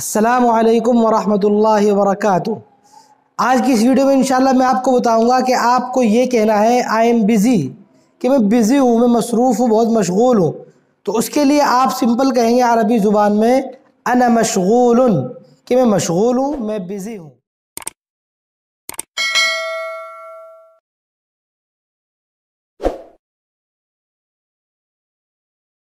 السلام علیکم ورحمۃ اللہ وبرکاتہ آج کی اس ویڈیو میں انشاءاللہ میں آپ کو بتاؤں گا کہ آپ کو یہ کہنا ہے آئی ایم بزی کہ میں بزی ہوں میں مصروف ہوں بہت مشغول ہوں تو اس کے لیے آپ سمپل کہیں گے عربی زبان میں انا مشغول کہ میں مشغول ہوں میں بزی ہوں